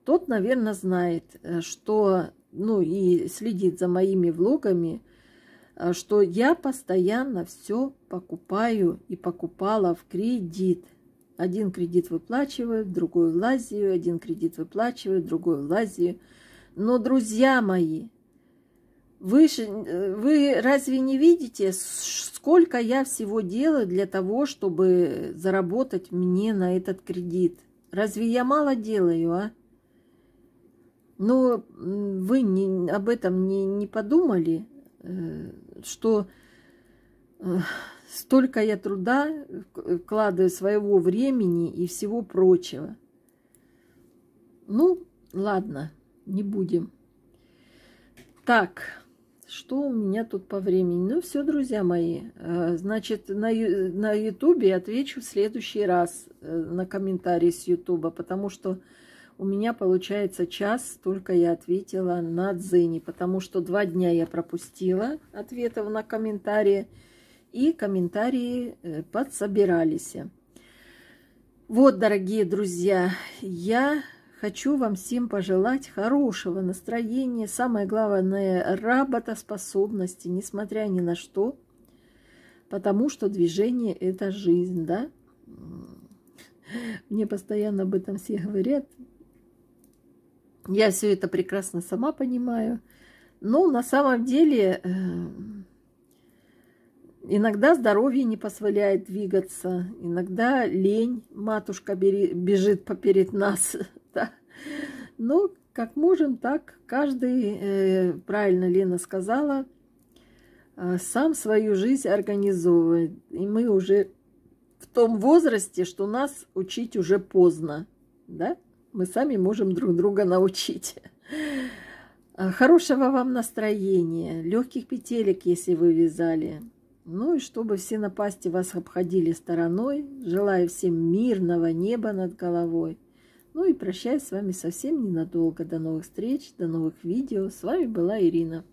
[SPEAKER 1] тот, наверное, знает, э, что, ну, и следит за моими влогами, Э, что я постоянно все покупаю и покупала в кредит. Один кредит выплачиваю, другой в Лазию, один кредит выплачиваю, другой в Лазию. Но, друзья мои, вы, же, э, вы разве не видите, сколько я всего делаю для того, чтобы заработать мне на этот кредит? Разве я мало делаю, а? Ну, вы не, об этом не, не подумали? Э, что э, столько я труда вкладываю э, своего времени и всего прочего. Ну, ладно, не будем. Так, что у меня тут по времени? Ну, все, друзья мои. Э, значит, на, на YouTube отвечу в следующий раз на комментарии с ютуба потому что у меня получается час, только я ответила на дзыни, потому что два дня я пропустила ответов на комментарии, и комментарии э, подсобирались. Вот, дорогие друзья, я хочу вам всем пожелать хорошего настроения, самое главное, работоспособности, несмотря ни на что, потому что движение – это жизнь, да? Мне постоянно об этом все говорят, я все это прекрасно сама понимаю. Но на самом деле эм, иногда здоровье не позволяет двигаться, иногда лень, матушка бежит поперед нас. Да. Но ну, как можем, так каждый, э, правильно Лена сказала, э, сам свою жизнь организовывает. И мы уже в том возрасте, что нас учить уже поздно. Да? мы сами можем друг друга научить. А, хорошего вам настроения, легких петелек, если вы вязали. Ну и чтобы все напасти вас обходили стороной, желаю всем мирного неба над головой. Ну и прощаюсь с вами совсем ненадолго. До новых встреч, до новых видео. С вами была Ирина.